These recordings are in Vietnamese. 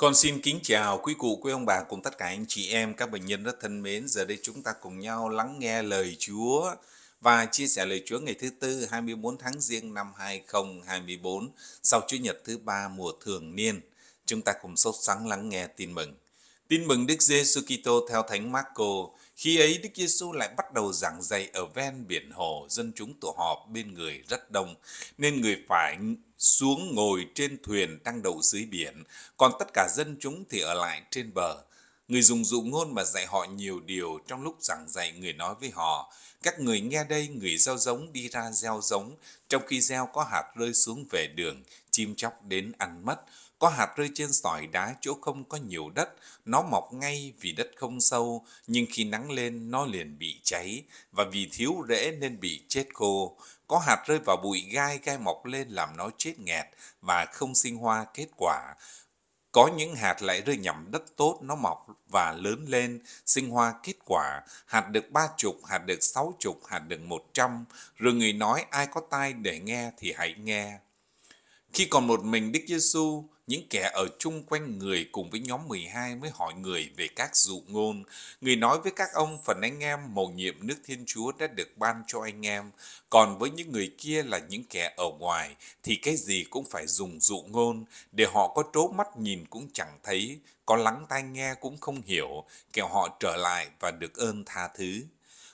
Con xin kính chào quý cụ, quý ông bà cùng tất cả anh chị em, các bệnh nhân rất thân mến. Giờ đây chúng ta cùng nhau lắng nghe lời Chúa và chia sẻ lời Chúa ngày thứ Tư 24 tháng Giêng năm 2024 sau Chúa nhật thứ ba mùa thường niên. Chúng ta cùng sốt sắng lắng nghe tin mừng. Tin mừng Đức Giêsu Kitô theo Thánh Marco, khi ấy Đức Giêsu lại bắt đầu giảng dạy ở ven biển hồ, dân chúng tụ họp bên người rất đông, nên người phải xuống ngồi trên thuyền đang đậu dưới biển, còn tất cả dân chúng thì ở lại trên bờ. Người dùng dụ ngôn mà dạy họ nhiều điều trong lúc giảng dạy người nói với họ. Các người nghe đây, người gieo giống đi ra gieo giống, trong khi gieo có hạt rơi xuống về đường, chim chóc đến ăn mất. Có hạt rơi trên sỏi đá chỗ không có nhiều đất, nó mọc ngay vì đất không sâu, nhưng khi nắng lên nó liền bị cháy, và vì thiếu rễ nên bị chết khô. Có hạt rơi vào bụi gai, gai mọc lên làm nó chết nghẹt và không sinh hoa kết quả. Có những hạt lại rơi nhầm đất tốt, nó mọc và lớn lên, sinh hoa kết quả, hạt được ba chục, hạt được sáu chục, hạt được một trăm. Rồi người nói ai có tai để nghe thì hãy nghe. Khi còn một mình Đức Giêsu, những kẻ ở chung quanh người cùng với nhóm 12 mới hỏi người về các dụ ngôn. Người nói với các ông phần anh em mầu nhiệm nước Thiên Chúa đã được ban cho anh em, còn với những người kia là những kẻ ở ngoài thì cái gì cũng phải dùng dụ ngôn để họ có trố mắt nhìn cũng chẳng thấy, có lắng tai nghe cũng không hiểu, kẻo họ trở lại và được ơn tha thứ.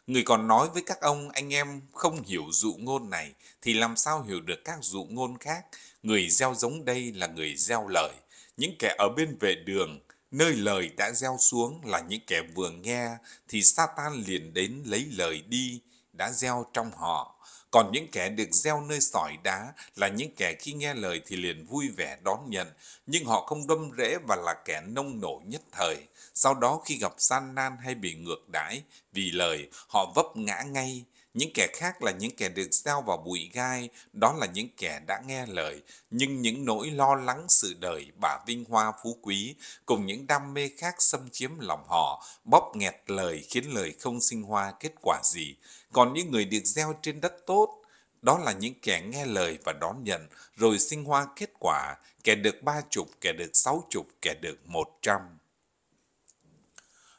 Người còn nói với các ông anh em không hiểu dụ ngôn này thì làm sao hiểu được các dụ ngôn khác. Người gieo giống đây là người gieo lời. Những kẻ ở bên vệ đường, nơi lời đã gieo xuống là những kẻ vừa nghe thì Satan liền đến lấy lời đi đã gieo trong họ còn những kẻ được gieo nơi sỏi đá là những kẻ khi nghe lời thì liền vui vẻ đón nhận, nhưng họ không đâm rễ và là kẻ nông nổi nhất thời. Sau đó khi gặp gian nan hay bị ngược đãi vì lời, họ vấp ngã ngay. Những kẻ khác là những kẻ được gieo vào bụi gai, đó là những kẻ đã nghe lời, nhưng những nỗi lo lắng sự đời, bả vinh hoa phú quý, cùng những đam mê khác xâm chiếm lòng họ, bóp nghẹt lời khiến lời không sinh hoa kết quả gì. Còn những người được gieo trên đất tốt, đó là những kẻ nghe lời và đón nhận, rồi sinh hoa kết quả, kẻ được ba chục, kẻ được sáu chục, kẻ được một trăm.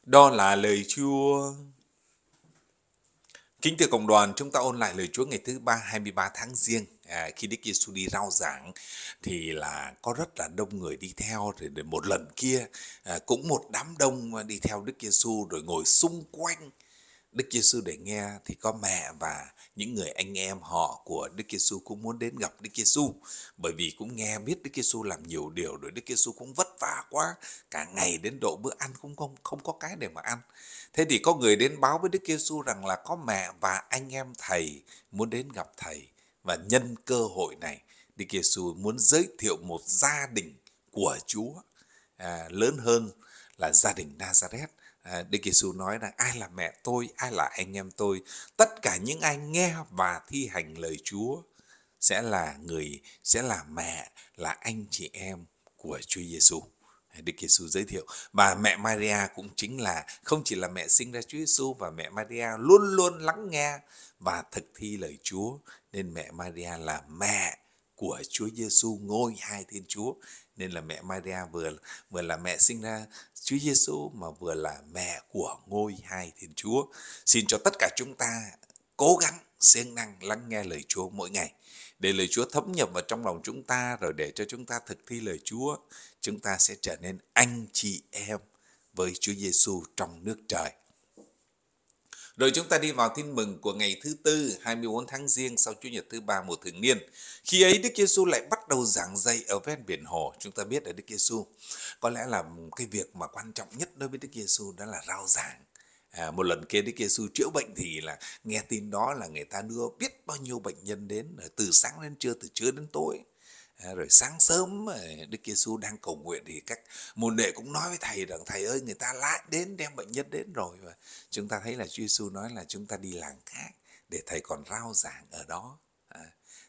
Đó là lời Chúa. Kính thưa cộng đoàn, chúng ta ôn lại lời Chúa ngày thứ ba 23 tháng Giêng. À, khi Đức Giêsu đi rao giảng thì là có rất là đông người đi theo rồi, một lần kia à, cũng một đám đông đi theo Đức Giêsu rồi ngồi xung quanh Đức Giêsu để nghe thì có mẹ và những người anh em họ của Đức Giêsu cũng muốn đến gặp Đức Giêsu bởi vì cũng nghe biết Đức Giêsu làm nhiều điều rồi Đức Giêsu cũng vất vả quá cả ngày đến độ bữa ăn cũng không không có cái để mà ăn thế thì có người đến báo với Đức Giêsu rằng là có mẹ và anh em thầy muốn đến gặp thầy và nhân cơ hội này Đức Giêsu muốn giới thiệu một gia đình của Chúa à, lớn hơn là gia đình Nazareth à, Đức Giêsu nói rằng ai là mẹ tôi, ai là anh em tôi, tất cả những ai nghe và thi hành lời Chúa sẽ là người sẽ là mẹ, là anh chị em của Chúa Giêsu. À, Đức Giêsu giới thiệu và mẹ Maria cũng chính là không chỉ là mẹ sinh ra Chúa Giêsu và mẹ Maria luôn luôn lắng nghe và thực thi lời Chúa nên mẹ Maria là mẹ của Chúa Giêsu ngôi hai Thiên Chúa nên là mẹ Maria vừa vừa là mẹ sinh ra Chúa Giêsu mà vừa là mẹ của ngôi hai Thiên Chúa. Xin cho tất cả chúng ta cố gắng siêng năng lắng nghe lời Chúa mỗi ngày để lời Chúa thấm nhập vào trong lòng chúng ta rồi để cho chúng ta thực thi lời Chúa, chúng ta sẽ trở nên anh chị em với Chúa Giêsu trong nước trời. Rồi chúng ta đi vào tin mừng của ngày thứ tư 24 tháng Giêng sau Chủ nhật thứ ba mùa thường niên. Khi ấy Đức Giêsu lại bắt đầu giảng dạy ở ven biển hồ. Chúng ta biết ở Đức Giêsu có lẽ là cái việc mà quan trọng nhất đối với Đức Giêsu đó là rao giảng. À, một lần kia Đức Giêsu chữa bệnh thì là nghe tin đó là người ta đưa biết bao nhiêu bệnh nhân đến từ sáng đến trưa từ trưa đến tối À, rồi sáng sớm ờ, Đức Giêsu đang cầu nguyện thì các môn đệ cũng nói với thầy rằng thầy ơi người ta lại đến đem bệnh nhân đến rồi và chúng ta thấy là Chúa Giêsu nói là chúng ta đi làng khác để thầy còn rao giảng ở đó à,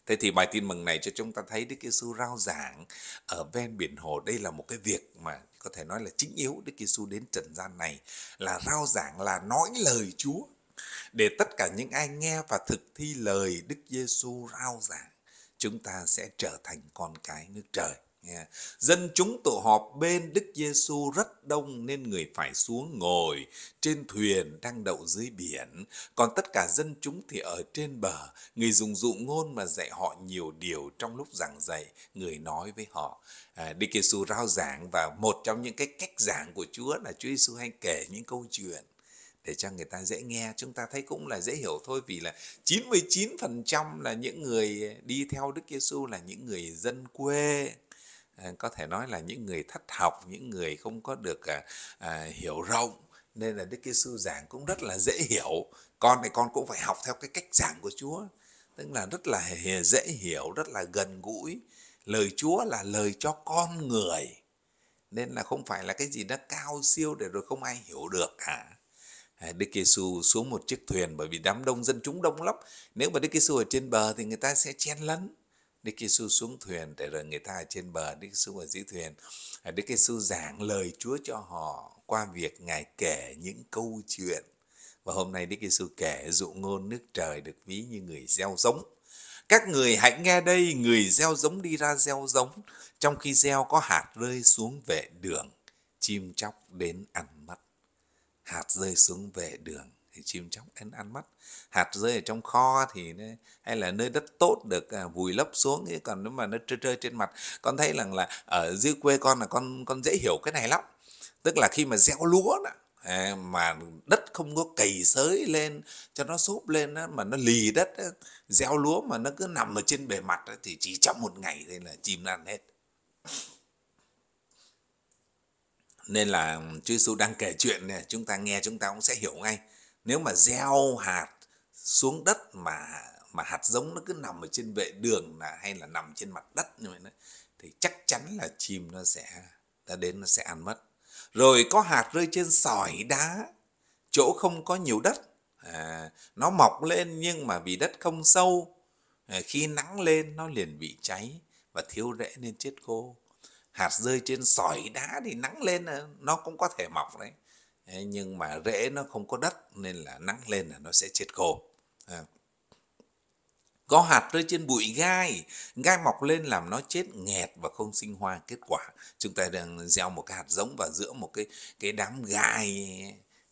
thế thì bài tin mừng này cho chúng ta thấy Đức Giêsu rao giảng ở ven biển hồ đây là một cái việc mà có thể nói là chính yếu Đức Giêsu đến trần gian này là rao giảng là nói lời Chúa để tất cả những ai nghe và thực thi lời Đức Giêsu rao giảng chúng ta sẽ trở thành con cái nước trời. Dân chúng tụ họp bên Đức Giêsu rất đông nên người phải xuống ngồi trên thuyền đang đậu dưới biển, còn tất cả dân chúng thì ở trên bờ. Người dùng dụ ngôn mà dạy họ nhiều điều trong lúc giảng dạy, người nói với họ. À, Đức Giêsu rao giảng và một trong những cái cách giảng của Chúa là Chúa Giêsu hay kể những câu chuyện để cho người ta dễ nghe chúng ta thấy cũng là dễ hiểu thôi vì là 99% là những người đi theo Đức Giêsu là những người dân quê à, có thể nói là những người thất học những người không có được à, à, hiểu rộng nên là Đức Giêsu giảng cũng rất là dễ hiểu con này con cũng phải học theo cái cách giảng của Chúa tức là rất là dễ hiểu rất là gần gũi lời Chúa là lời cho con người nên là không phải là cái gì đó cao siêu để rồi không ai hiểu được cả Ờ, Đức Giêsu xuống một chiếc thuyền bởi vì đám đông dân chúng đông lắm. Nếu mà Đức Giêsu ở trên bờ thì người ta sẽ chen lấn. Đức Giêsu xuống thuyền để rồi người ta ở trên bờ, Đức Giêsu ở dưới thuyền. Ờ, Đức Giêsu giảng lời Chúa cho họ qua việc ngài kể những câu chuyện. Và hôm nay Đức Giêsu kể dụ ngôn nước trời được ví như người gieo giống. Các người hãy nghe đây, người gieo giống đi ra gieo giống, trong khi gieo có hạt rơi xuống vệ đường, chim chóc đến ăn mắt hạt rơi xuống vệ đường thì chim chóc ăn ăn mắt hạt rơi ở trong kho thì nó, hay là nơi đất tốt được à, vùi lấp xuống ấy. còn nếu mà nó trơi trơi trên mặt con thấy rằng là ở dưới quê con là con con dễ hiểu cái này lắm tức là khi mà gieo lúa đó, à, mà đất không có cày sới lên cho nó xốp lên đó, mà nó lì đất đó, gieo lúa mà nó cứ nằm ở trên bề mặt đó, thì chỉ trong một ngày thì là chim ăn hết nên là chư sư đang kể chuyện này chúng ta nghe chúng ta cũng sẽ hiểu ngay nếu mà gieo hạt xuống đất mà mà hạt giống nó cứ nằm ở trên vệ đường là hay là nằm trên mặt đất như vậy đó, thì chắc chắn là chim nó sẽ nó đến nó sẽ ăn mất rồi có hạt rơi trên sỏi đá chỗ không có nhiều đất à, nó mọc lên nhưng mà vì đất không sâu à, khi nắng lên nó liền bị cháy và thiếu rễ nên chết khô hạt rơi trên sỏi đá thì nắng lên nó cũng có thể mọc đấy nhưng mà rễ nó không có đất nên là nắng lên là nó sẽ chết khô à. có hạt rơi trên bụi gai gai mọc lên làm nó chết nghẹt và không sinh hoa kết quả chúng ta đang gieo một cái hạt giống vào giữa một cái cái đám gai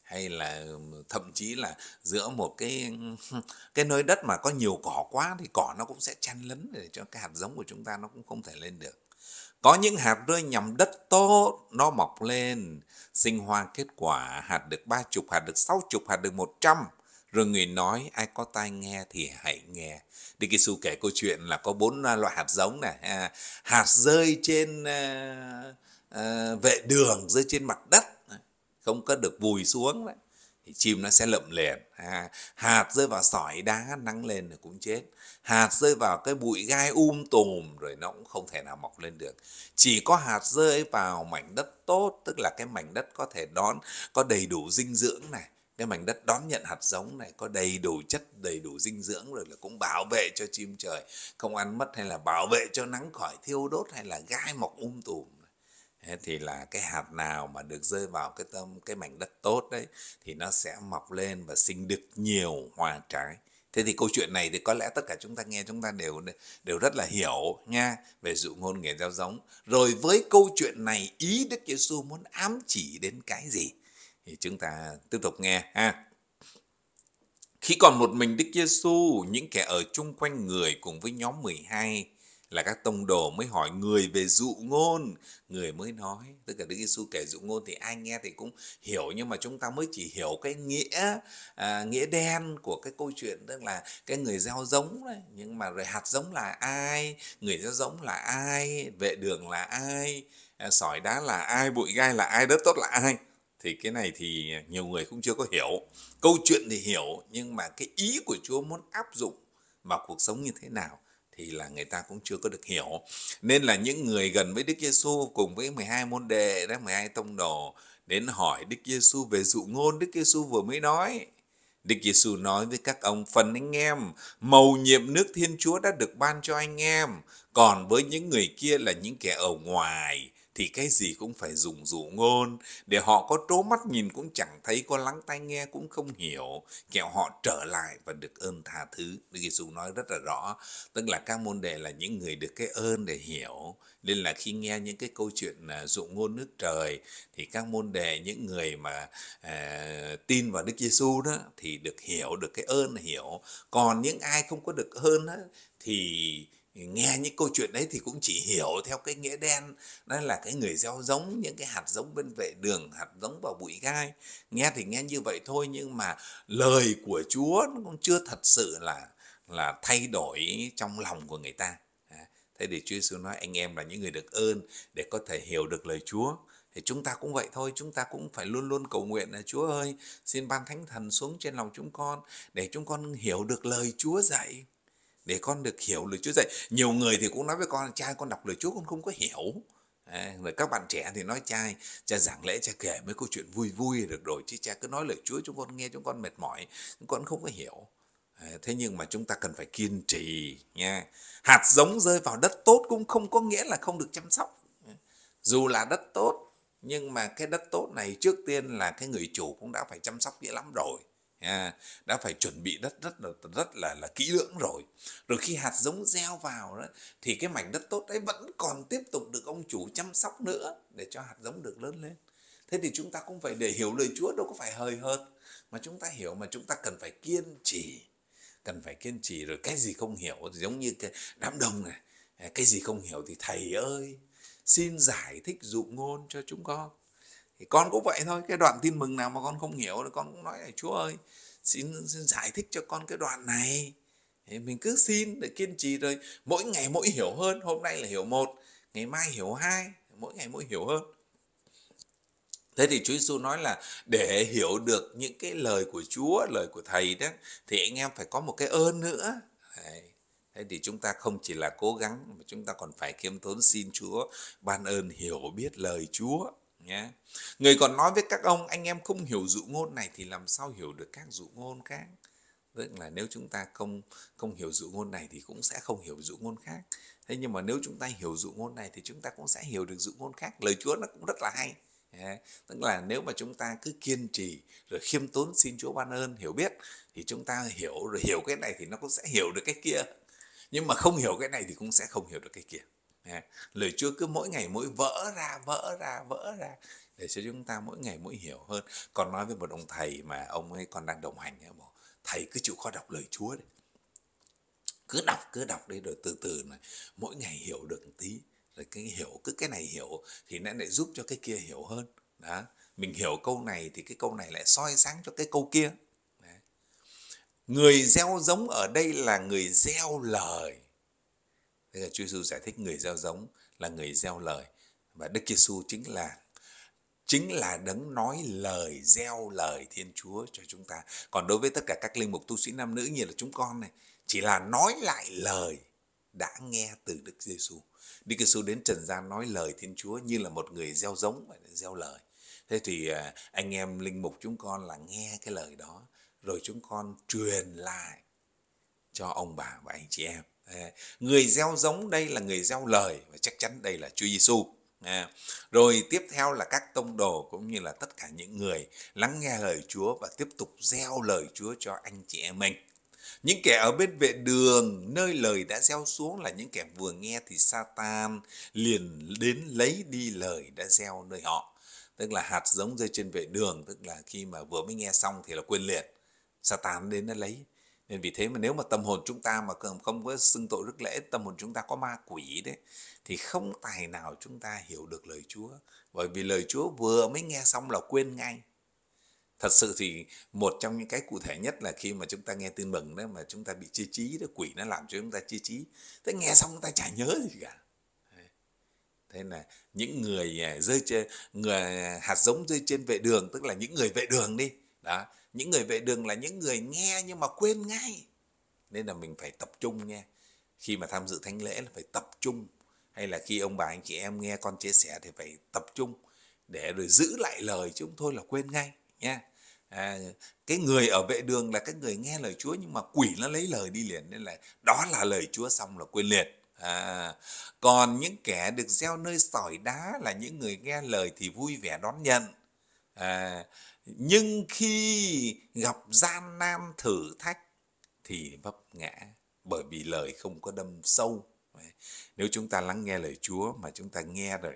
hay là thậm chí là giữa một cái cái nơi đất mà có nhiều cỏ quá thì cỏ nó cũng sẽ chăn lấn để cho cái hạt giống của chúng ta nó cũng không thể lên được có những hạt rơi nhầm đất tốt, nó mọc lên, sinh hoa kết quả, hạt được ba chục, hạt được sáu chục, hạt được một trăm. Rồi người nói, ai có tai nghe thì hãy nghe. Đi Kỳ Su kể câu chuyện là có bốn à, loại hạt giống này. À, hạt rơi trên à, à, vệ đường, rơi trên mặt đất, không có được vùi xuống. Đấy thì chim nó sẽ lậm liền à, hạt rơi vào sỏi đá nắng lên là cũng chết hạt rơi vào cái bụi gai um tùm rồi nó cũng không thể nào mọc lên được chỉ có hạt rơi vào mảnh đất tốt tức là cái mảnh đất có thể đón có đầy đủ dinh dưỡng này cái mảnh đất đón nhận hạt giống này có đầy đủ chất đầy đủ dinh dưỡng rồi là cũng bảo vệ cho chim trời không ăn mất hay là bảo vệ cho nắng khỏi thiêu đốt hay là gai mọc um tùm thì là cái hạt nào mà được rơi vào cái tâm cái mảnh đất tốt đấy thì nó sẽ mọc lên và sinh được nhiều hoa trái thế thì câu chuyện này thì có lẽ tất cả chúng ta nghe chúng ta đều đều rất là hiểu nha về dụ ngôn nghề giao giống rồi với câu chuyện này ý đức giêsu muốn ám chỉ đến cái gì thì chúng ta tiếp tục nghe ha khi còn một mình Đức Giêsu, những kẻ ở chung quanh người cùng với nhóm 12 là các tông đồ mới hỏi người về dụ ngôn người mới nói tức là đức giêsu kể dụ ngôn thì ai nghe thì cũng hiểu nhưng mà chúng ta mới chỉ hiểu cái nghĩa à, nghĩa đen của cái câu chuyện tức là cái người gieo giống đấy nhưng mà rồi hạt giống là ai người gieo giống là ai vệ đường là ai à, sỏi đá là ai bụi gai là ai đất tốt là ai thì cái này thì nhiều người cũng chưa có hiểu câu chuyện thì hiểu nhưng mà cái ý của chúa muốn áp dụng vào cuộc sống như thế nào thì là người ta cũng chưa có được hiểu. Nên là những người gần với Đức Giêsu cùng với 12 môn đệ, đó 12 tông đồ đến hỏi Đức Giêsu về dụ ngôn Đức Giêsu vừa mới nói. Đức Giêsu nói với các ông phần anh em, mầu nhiệm nước Thiên Chúa đã được ban cho anh em, còn với những người kia là những kẻ ở ngoài, thì cái gì cũng phải dùng dụ ngôn để họ có trố mắt nhìn cũng chẳng thấy có lắng tai nghe cũng không hiểu kẻo họ trở lại và được ơn tha thứ Đức Giêsu nói rất là rõ tức là các môn đề là những người được cái ơn để hiểu nên là khi nghe những cái câu chuyện à, dụ ngôn nước trời thì các môn đề những người mà à, tin vào Đức Giêsu đó thì được hiểu được cái ơn hiểu còn những ai không có được ơn đó, thì nghe những câu chuyện đấy thì cũng chỉ hiểu theo cái nghĩa đen đó là cái người gieo giống những cái hạt giống bên vệ đường hạt giống vào bụi gai nghe thì nghe như vậy thôi nhưng mà lời của Chúa nó cũng chưa thật sự là là thay đổi trong lòng của người ta à, thế thì Chúa Giêsu nói anh em là những người được ơn để có thể hiểu được lời Chúa thì chúng ta cũng vậy thôi chúng ta cũng phải luôn luôn cầu nguyện là Chúa ơi xin ban thánh thần xuống trên lòng chúng con để chúng con hiểu được lời Chúa dạy để con được hiểu lời Chúa dạy nhiều người thì cũng nói với con cha con đọc lời Chúa con không có hiểu À, các bạn trẻ thì nói cha cha giảng lễ, cha kể mấy câu chuyện vui vui được rồi chứ cha cứ nói lời Chúa chúng con nghe chúng con mệt mỏi chúng con không có hiểu thế nhưng mà chúng ta cần phải kiên trì nha hạt giống rơi vào đất tốt cũng không có nghĩa là không được chăm sóc dù là đất tốt nhưng mà cái đất tốt này trước tiên là cái người chủ cũng đã phải chăm sóc kỹ lắm rồi à, đã phải chuẩn bị đất rất là rất là là kỹ lưỡng rồi rồi khi hạt giống gieo vào đó, thì cái mảnh đất tốt ấy vẫn còn tiếp tục được ông chủ chăm sóc nữa để cho hạt giống được lớn lên thế thì chúng ta cũng phải để hiểu lời Chúa đâu có phải hời hợt mà chúng ta hiểu mà chúng ta cần phải kiên trì cần phải kiên trì rồi cái gì không hiểu thì giống như cái đám đông này à, cái gì không hiểu thì thầy ơi xin giải thích dụ ngôn cho chúng con thì con cũng vậy thôi cái đoạn tin mừng nào mà con không hiểu thì con cũng nói là chúa ơi xin, xin giải thích cho con cái đoạn này thì mình cứ xin để kiên trì rồi mỗi ngày mỗi hiểu hơn hôm nay là hiểu một ngày mai hiểu hai mỗi ngày mỗi hiểu hơn thế thì Chúa Giêsu nói là để hiểu được những cái lời của Chúa lời của thầy đó thì anh em phải có một cái ơn nữa Đấy. thế thì chúng ta không chỉ là cố gắng mà chúng ta còn phải khiêm tốn xin Chúa ban ơn hiểu biết lời Chúa nhé người còn nói với các ông anh em không hiểu dụ ngôn này thì làm sao hiểu được các dụ ngôn khác tức là nếu chúng ta không không hiểu dụ ngôn này thì cũng sẽ không hiểu dụ ngôn khác thế nhưng mà nếu chúng ta hiểu dụ ngôn này thì chúng ta cũng sẽ hiểu được dụ ngôn khác lời chúa nó cũng rất là hay Yeah. tức là nếu mà chúng ta cứ kiên trì rồi khiêm tốn xin Chúa ban ơn hiểu biết thì chúng ta hiểu rồi hiểu cái này thì nó cũng sẽ hiểu được cái kia nhưng mà không hiểu cái này thì cũng sẽ không hiểu được cái kia lời Chúa cứ mỗi ngày mỗi vỡ ra vỡ ra vỡ ra để cho chúng ta mỗi ngày mỗi hiểu hơn còn nói với một ông thầy mà ông ấy còn đang đồng hành ấy, bảo, thầy cứ chịu khó đọc lời Chúa đi cứ đọc cứ đọc đi rồi từ từ này mỗi ngày hiểu được một tí rồi cái hiểu cứ cái này hiểu thì nó lại giúp cho cái kia hiểu hơn đó mình hiểu câu này thì cái câu này lại soi sáng cho cái câu kia Đấy. người gieo giống ở đây là người gieo lời Thế là Chúa Giêsu giải thích người gieo giống là người gieo lời và Đức Giêsu chính là chính là đấng nói lời gieo lời Thiên Chúa cho chúng ta. Còn đối với tất cả các linh mục tu sĩ nam nữ như là chúng con này, chỉ là nói lại lời đã nghe từ Đức Giêsu. Đức Giêsu đến trần gian nói lời Thiên Chúa như là một người gieo giống và gieo lời. Thế thì à, anh em linh mục chúng con là nghe cái lời đó rồi chúng con truyền lại cho ông bà và anh chị em người gieo giống đây là người gieo lời và chắc chắn đây là Chúa Giêsu rồi tiếp theo là các tông đồ cũng như là tất cả những người lắng nghe lời Chúa và tiếp tục gieo lời Chúa cho anh chị em mình những kẻ ở bên vệ đường nơi lời đã gieo xuống là những kẻ vừa nghe thì Satan liền đến lấy đi lời đã gieo nơi họ tức là hạt giống rơi trên vệ đường tức là khi mà vừa mới nghe xong thì là quên liền Satan đến nó lấy nên vì thế mà nếu mà tâm hồn chúng ta mà không có xưng tội rất lễ, tâm hồn chúng ta có ma quỷ đấy, thì không tài nào chúng ta hiểu được lời Chúa. Bởi vì lời Chúa vừa mới nghe xong là quên ngay. Thật sự thì một trong những cái cụ thể nhất là khi mà chúng ta nghe tin mừng đó mà chúng ta bị chi trí, đó quỷ nó làm cho chúng ta chi trí. Thế nghe xong chúng ta chả nhớ gì cả. Thế là những người à, rơi trên, người à, hạt giống rơi trên vệ đường, tức là những người vệ đường đi. Đó, những người vệ đường là những người nghe nhưng mà quên ngay nên là mình phải tập trung nghe khi mà tham dự thánh lễ là phải tập trung hay là khi ông bà anh chị em nghe con chia sẻ thì phải tập trung để rồi giữ lại lời chứ không thôi là quên ngay nha à, cái người ở vệ đường là cái người nghe lời Chúa nhưng mà quỷ nó lấy lời đi liền nên là đó là lời Chúa xong là quên liền à, còn những kẻ được gieo nơi sỏi đá là những người nghe lời thì vui vẻ đón nhận à, nhưng khi gặp gian nan thử thách thì vấp ngã bởi vì lời không có đâm sâu nếu chúng ta lắng nghe lời Chúa mà chúng ta nghe rồi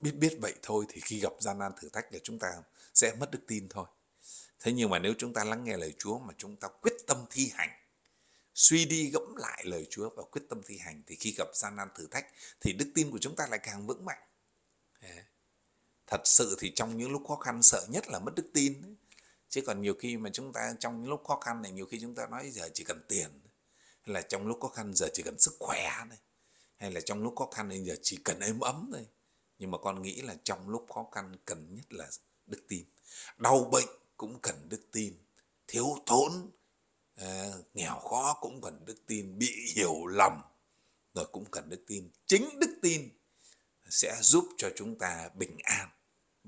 biết biết vậy thôi thì khi gặp gian nan thử thách là chúng ta sẽ mất đức tin thôi thế nhưng mà nếu chúng ta lắng nghe lời Chúa mà chúng ta quyết tâm thi hành suy đi gẫm lại lời Chúa và quyết tâm thi hành thì khi gặp gian nan thử thách thì đức tin của chúng ta lại càng vững mạnh thật sự thì trong những lúc khó khăn sợ nhất là mất đức tin chứ còn nhiều khi mà chúng ta trong những lúc khó khăn này nhiều khi chúng ta nói giờ chỉ cần tiền hay là trong lúc khó khăn giờ chỉ cần sức khỏe này hay là trong lúc khó khăn bây giờ chỉ cần êm ấm thôi nhưng mà con nghĩ là trong lúc khó khăn cần nhất là đức tin đau bệnh cũng cần đức tin thiếu thốn à, nghèo khó cũng cần đức tin bị hiểu lầm rồi cũng cần đức tin chính đức tin sẽ giúp cho chúng ta bình an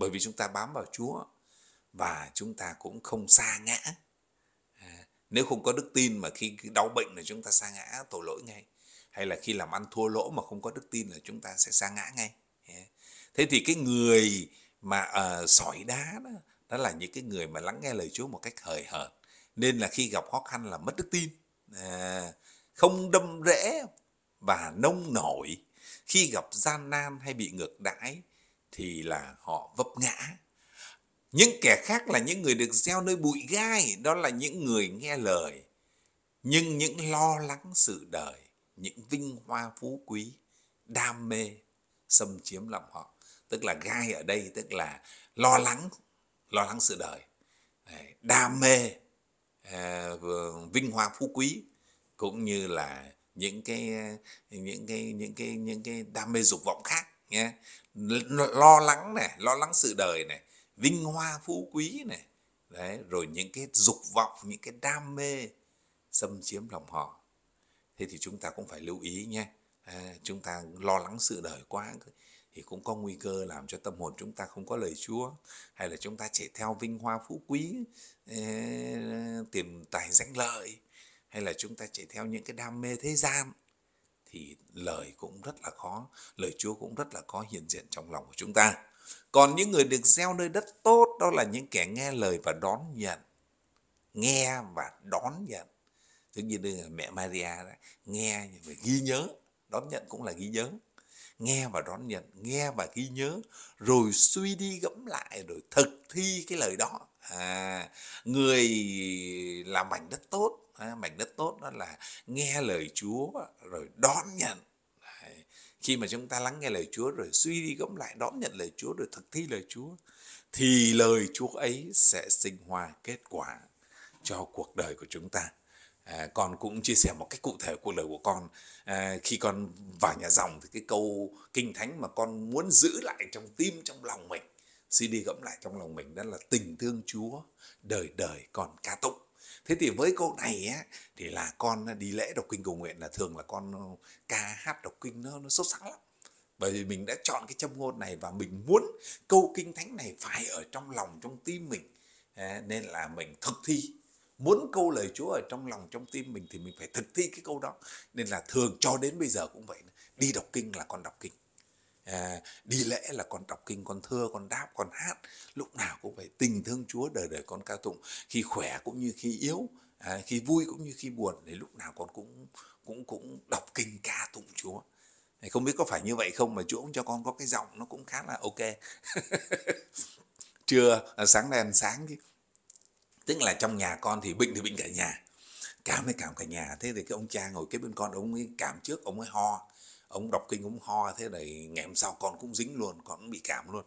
bởi vì chúng ta bám vào Chúa và chúng ta cũng không xa ngã. À, nếu không có đức tin mà khi đau bệnh là chúng ta xa ngã tội lỗi ngay hay là khi làm ăn thua lỗ mà không có đức tin là chúng ta sẽ xa ngã ngay. thế thì cái người mà uh, sỏi đá đó, đó là những cái người mà lắng nghe lời Chúa một cách hời hợt nên là khi gặp khó khăn là mất đức tin à, không đâm rễ và nông nổi khi gặp gian nan hay bị ngược đãi thì là họ vấp ngã những kẻ khác là những người được gieo nơi bụi gai đó là những người nghe lời nhưng những lo lắng sự đời những vinh hoa phú quý đam mê xâm chiếm lòng họ tức là gai ở đây tức là lo lắng lo lắng sự đời đam mê à, vinh hoa phú quý cũng như là những cái những cái những cái những cái đam mê dục vọng khác nhé lo lắng này lo lắng sự đời này vinh hoa phú quý này đấy rồi những cái dục vọng những cái đam mê xâm chiếm lòng họ thế thì chúng ta cũng phải lưu ý nhé à, chúng ta lo lắng sự đời quá thì cũng có nguy cơ làm cho tâm hồn chúng ta không có lời Chúa hay là chúng ta chạy theo vinh hoa phú quý tìm tài danh lợi hay là chúng ta chạy theo những cái đam mê thế gian thì lời cũng rất là khó, lời Chúa cũng rất là khó hiện diện trong lòng của chúng ta. Còn những người được gieo nơi đất tốt đó là những kẻ nghe lời và đón nhận. Nghe và đón nhận. nhiên đây là mẹ Maria đó, nghe và ghi nhớ, đón nhận cũng là ghi nhớ. Nghe và đón nhận, nghe và ghi nhớ, rồi suy đi gẫm lại, rồi thực thi cái lời đó. À, người làm mảnh đất tốt mảnh đất tốt đó là nghe lời Chúa rồi đón nhận Đấy. khi mà chúng ta lắng nghe lời Chúa rồi suy đi gẫm lại đón nhận lời Chúa rồi thực thi lời Chúa thì lời Chúa ấy sẽ sinh hoa kết quả cho cuộc đời của chúng ta à, con cũng chia sẻ một cách cụ thể cuộc đời của con à, khi con vào nhà dòng thì cái câu kinh thánh mà con muốn giữ lại trong tim trong lòng mình suy đi gẫm lại trong lòng mình đó là tình thương Chúa đời đời còn ca tụng thế thì với câu này á, thì là con đi lễ đọc kinh cầu nguyện là thường là con ờ, ca hát đọc kinh nó nó sốt sắng lắm bởi vì mình đã chọn cái châm ngôn này và mình muốn câu kinh thánh này phải ở trong lòng trong tim mình nên là mình thực thi muốn câu lời Chúa ở trong lòng trong tim mình thì mình phải thực thi cái câu đó nên là thường cho đến bây giờ cũng vậy đi đọc kinh là con đọc kinh à, đi lễ là con đọc kinh con thưa con đáp con hát lúc nào cũng phải tình thương chúa đời đời con ca tụng khi khỏe cũng như khi yếu à, khi vui cũng như khi buồn thì lúc nào con cũng cũng cũng đọc kinh ca tụng chúa không biết có phải như vậy không mà chúa cũng cho con có cái giọng nó cũng khá là ok trưa à, sáng nay ăn sáng chứ tức là trong nhà con thì bệnh thì bệnh cả nhà cảm thì cảm cả nhà thế thì cái ông cha ngồi kế bên con ông ấy cảm trước ông ấy ho ông đọc kinh ông ho thế này ngày hôm sau con cũng dính luôn con cũng bị cảm luôn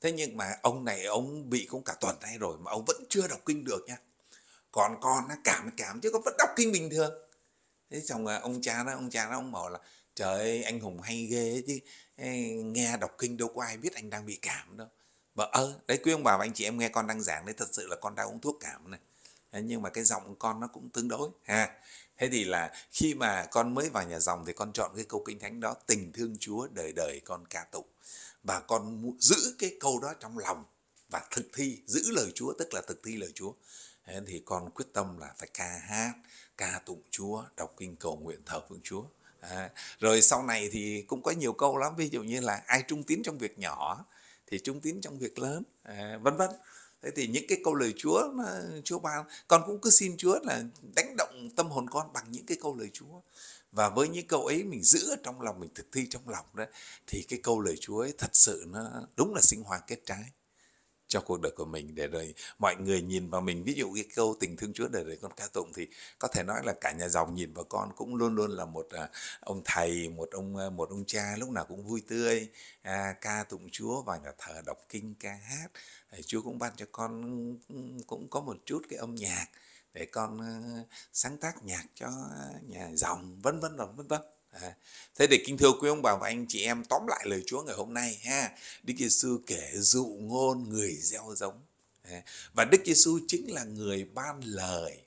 thế nhưng mà ông này ông bị cũng cả tuần nay rồi mà ông vẫn chưa đọc kinh được nha còn con nó cảm cảm chứ con vẫn đọc kinh bình thường thế xong là ông cha đó ông cha đó ông bảo là trời ơi anh hùng hay ghê chứ nghe đọc kinh đâu có ai biết anh đang bị cảm đâu mà ơ ờ, đấy quý ông bà và anh chị em nghe con đang giảng đấy thật sự là con đang uống thuốc cảm này nhưng mà cái giọng con nó cũng tương đối ha thế thì là khi mà con mới vào nhà dòng thì con chọn cái câu kinh thánh đó tình thương chúa đời đời con ca tụng và con giữ cái câu đó trong lòng và thực thi giữ lời chúa tức là thực thi lời chúa thế thì con quyết tâm là phải ca hát ca tụng chúa đọc kinh cầu nguyện thờ phượng chúa À, rồi sau này thì cũng có nhiều câu lắm ví dụ như là ai trung tín trong việc nhỏ thì trung tín trong việc lớn à, vân vân thế thì những cái câu lời Chúa Chúa ban con cũng cứ xin Chúa là đánh động tâm hồn con bằng những cái câu lời Chúa và với những câu ấy mình giữ ở trong lòng mình thực thi trong lòng đó thì cái câu lời Chúa ấy thật sự nó đúng là sinh hoạt kết trái cho cuộc đời của mình để rồi mọi người nhìn vào mình ví dụ cái câu tình thương Chúa đời đời con ca tụng thì có thể nói là cả nhà dòng nhìn vào con cũng luôn luôn là một à, ông thầy một ông à, một ông cha lúc nào cũng vui tươi à, ca tụng Chúa và nhà thờ đọc kinh ca hát thì Chúa cũng ban cho con cũng có một chút cái âm nhạc để con à, sáng tác nhạc cho nhà dòng vân vân vân vân À, thế để kính thưa quý ông bà và anh chị em tóm lại lời Chúa ngày hôm nay ha. Đức Giêsu kể dụ ngôn người gieo giống. À, và Đức Giêsu chính là người ban lời,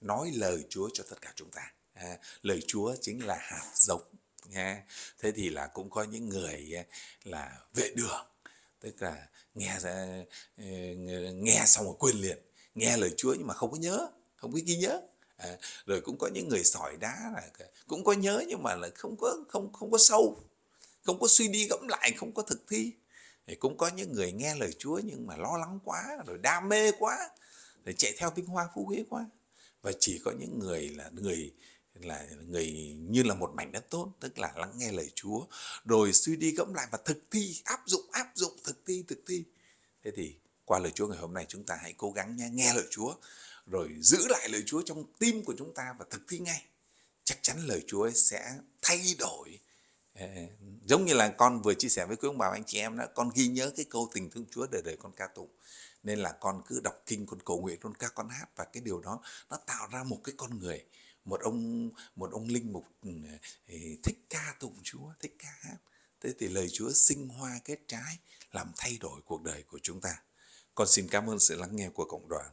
nói lời Chúa cho tất cả chúng ta. À, lời Chúa chính là hạt giống. Ha. Thế thì là cũng có những người à, là vệ đường, tức là nghe ờ, nghe xong rồi quên liền, nghe lời Chúa nhưng mà không có nhớ, không có ghi nhớ à, rồi cũng có những người sỏi đá là cũng có nhớ nhưng mà là không có không không có sâu không có suy đi gẫm lại không có thực thi thì cũng có những người nghe lời Chúa nhưng mà lo lắng quá rồi đam mê quá rồi chạy theo vinh hoa phú quý quá và chỉ có những người là người là người như là một mảnh đất tốt tức là lắng nghe lời Chúa rồi suy đi gẫm lại và thực thi áp dụng áp dụng thực thi thực thi thế thì qua lời Chúa ngày hôm nay chúng ta hãy cố gắng nha nghe lời Chúa rồi giữ lại lời Chúa trong tim của chúng ta và thực thi ngay chắc chắn lời Chúa sẽ thay đổi ờ, giống như là con vừa chia sẻ với quý ông bà anh chị em đó con ghi nhớ cái câu tình thương Chúa đời đời con ca tụng nên là con cứ đọc kinh con cầu nguyện con ca con hát và cái điều đó nó tạo ra một cái con người một ông một ông linh mục ừ, thích ca tụng Chúa thích ca hát thế thì lời Chúa sinh hoa kết trái làm thay đổi cuộc đời của chúng ta con xin cảm ơn sự lắng nghe của cộng đoàn